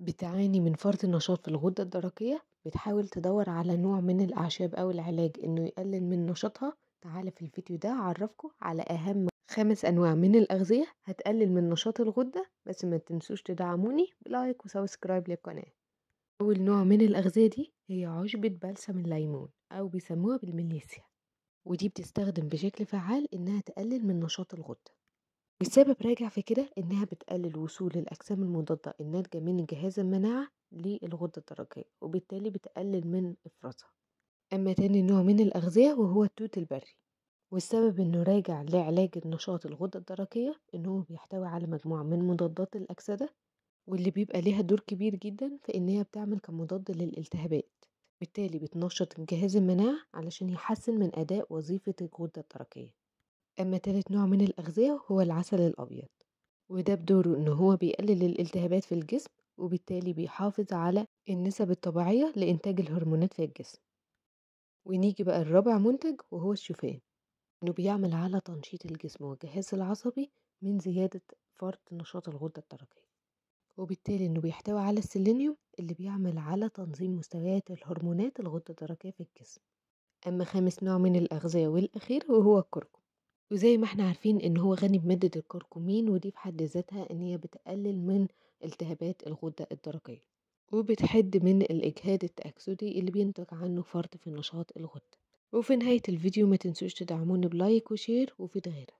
بتعاني من فرط النشاط في الغدة الدرقية بتحاول تدور على نوع من الأعشاب أو العلاج إنه يقلل من نشاطها تعالى في الفيديو ده أعرفكم على أهم خمس أنواع من الأغذية هتقلل من نشاط الغدة بس ما تنسوش تدعموني بلايك وسبسكرايب للقناة أول نوع من الأغذية دي هي عشبة بلسم الليمون أو بيسموها بالمليسيا ودي بتستخدم بشكل فعال إنها تقلل من نشاط الغدة السبب راجع في كده إنها بتقلل وصول الأجسام المضادة الناتجة من جهاز المناعة للغدة الدرقية وبالتالي بتقلل من إفرازها أما تاني نوع من الأغذية وهو التوت البري والسبب إنه راجع لعلاج النشاط الغدة الدرقية إنه بيحتوي على مجموعة من مضادات الأكسدة واللي بيبقى ليها دور كبير جدا في انها بتعمل كمضاد للالتهابات بالتالي بتنشط جهاز المناعة علشان يحسن من أداء وظيفة الغدة الدرقية أما تالت نوع من الأغذية هو العسل الأبيض وده بدوره إن هو بيقلل الالتهابات في الجسم وبالتالي بيحافظ على النسب الطبيعية لإنتاج الهرمونات في الجسم ونيجي بقى الرابع منتج وهو الشوفان إنه بيعمل على تنشيط الجسم والجهاز العصبي من زيادة فرط نشاط الغدة الدرقية وبالتالي إنه بيحتوي على السيلينيوم اللي بيعمل على تنظيم مستويات الهرمونات الغدة الدرقية في الجسم أما خامس نوع من الأغذية والأخير وهو الكركم وزي ما إحنا عارفين إن هو غني بمادة الكركمين، ودي في حد ذاتها إن هي بتقلل من التهابات الغدة الدرقية، وبتحد من الإجهاد التأكسدي اللي بينتج عنه فرط في نشاط الغدة، وفي نهاية الفيديو ما تنسوش تدعموني بلايك وشير وفيد غيرها.